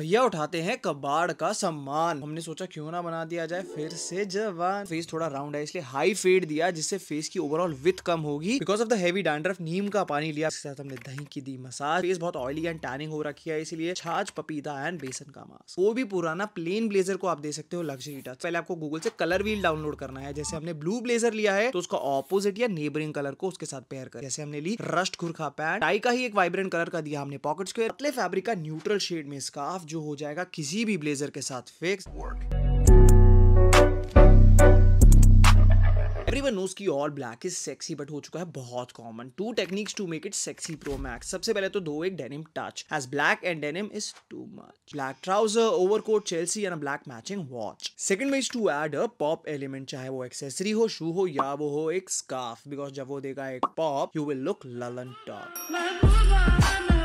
भैया उठाते हैं कबाड़ का सम्मान हमने सोचा क्यों ना बना दिया जाए फिर से जवान फेस थोड़ा राउंड है इसलिए हाई फेड दिया जिससे फेस की ओवरऑल विथ कम होगी because of the heavy dandruff नीम का पानी लिया इसके साथ हमने दही की दी मसाज फेस बहुत ऑयली एंड टैनिंग हो रखी है इसलिए छाछ पपीता एंड बेसन का मास्क वो भी पुराना प्लेन ब्लेजर को आप दे सकते हो लग्जरी टच पहले आपको गूगल से कलर व्हील डाउनलोड करना है जैसे हमने ब्लू ब्लेजर लिया है तो उसका ऑपोजिट या नेबरिंग कलर को उसके साथ पेयर कर जैसे हमने ली रस्ट खुरखा पैंट टाई का ही एक वाइब्रेंट कलर का दिया हमने पॉकेट के पतले फैब्रिक का न्यूट्रल शेड में स्काफ जो हो जाएगा किसी भी ब्लेजर के साथ फिक्स एवरीवन की all black is sexy but हो चुका है बहुत common two techniques to make it sexy pro max सबसे पहले तो दो एक denim touch as black and denim is too much black trouser overcoat Chelsea and black matching watch second is to add a pop element चाहे वो accessory हो शू हो या वो हो एक स्कार्फ बिकॉज जब वो देगा एक पॉप यू विल लुक ललन टॉप